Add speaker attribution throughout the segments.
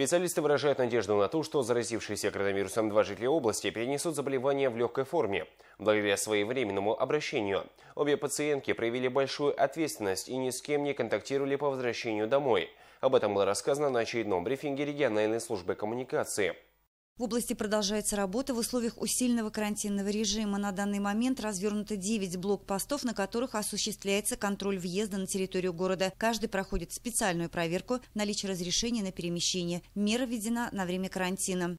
Speaker 1: Специалисты выражают надежду на то, что заразившиеся коронавирусом два жителя области перенесут заболевание в легкой форме. Благодаря своевременному обращению обе пациентки проявили большую ответственность и ни с кем не контактировали по возвращению домой. Об этом было рассказано на очередном брифинге региональной службы коммуникации.
Speaker 2: В области продолжается работа в условиях усиленного карантинного режима. На данный момент развернуто 9 блокпостов, на которых осуществляется контроль въезда на территорию города. Каждый проходит специальную проверку наличие разрешения на перемещение. Мера введена на время карантина.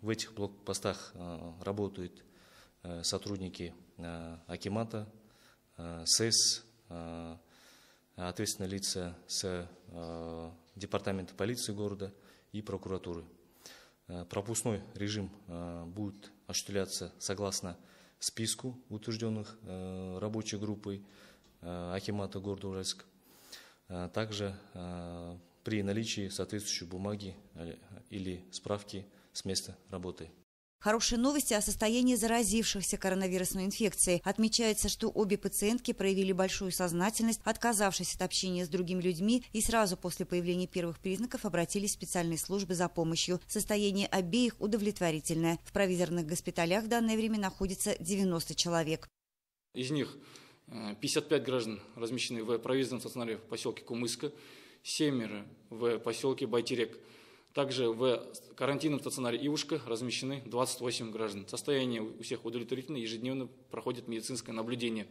Speaker 3: В этих блокпостах э, работают э, сотрудники э, Акимата, СЭС, ответственные лица с департамента полиции города и прокуратуры. Э, пропускной режим э, будет осуществляться согласно списку утвержденных э, рабочей группой Акимата города Уральск. Также при наличии соответствующей бумаги или справки с места работы.
Speaker 2: Хорошие новости о состоянии заразившихся коронавирусной инфекцией. Отмечается, что обе пациентки проявили большую сознательность, отказавшись от общения с другими людьми и сразу после появления первых признаков обратились в специальные службы за помощью. Состояние обеих удовлетворительное. В провизорных госпиталях в данное время находится 90 человек.
Speaker 1: Из них 55 э, граждан размещены в провизорном стационаре в поселке Кумыска, семеро в поселке Байтерек. Также в карантинном стационаре Ивушка размещены 28 граждан. Состояние у всех удовлетворительное, ежедневно проходит медицинское наблюдение.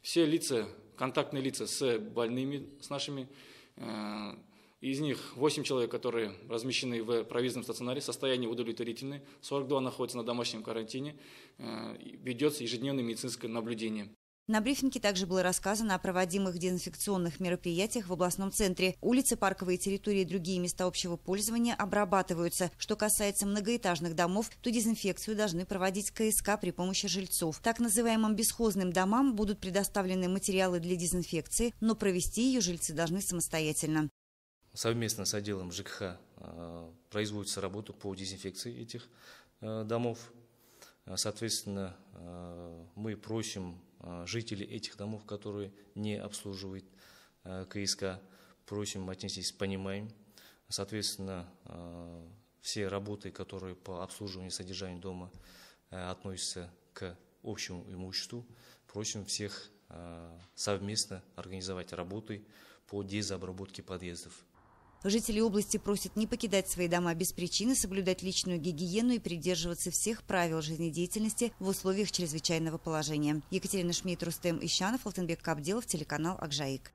Speaker 1: Все лица, контактные лица с больными, с нашими, э, из них 8 человек, которые размещены в провизном стационаре, состояние удовлетворительное, 42 находятся на домашнем карантине, э, ведется ежедневное медицинское наблюдение.
Speaker 2: На брифинге также было рассказано о проводимых дезинфекционных мероприятиях в областном центре. Улицы, парковые территории и другие места общего пользования обрабатываются. Что касается многоэтажных домов, то дезинфекцию должны проводить КСК при помощи жильцов. Так называемым бесхозным домам будут предоставлены материалы для дезинфекции, но провести ее жильцы должны самостоятельно.
Speaker 3: Совместно с отделом ЖКХ э, производится работа по дезинфекции этих э, домов. Э, соответственно, мы просим Э, жители этих домов, которые не обслуживают э, КСК. Просим отнестись с пониманием. Соответственно, э, все работы, которые по обслуживанию и содержанию дома относятся к общему имуществу, просим всех совместно организовать работы по дезобработке подъездов.
Speaker 2: Жители области просят не покидать свои дома без причины, соблюдать личную гигиену и придерживаться всех правил жизнедеятельности в условиях чрезвычайного положения. Екатерина Шмидт, Рустем Ищанов, Алтенбек Кабделов, телеканал «Акжаик».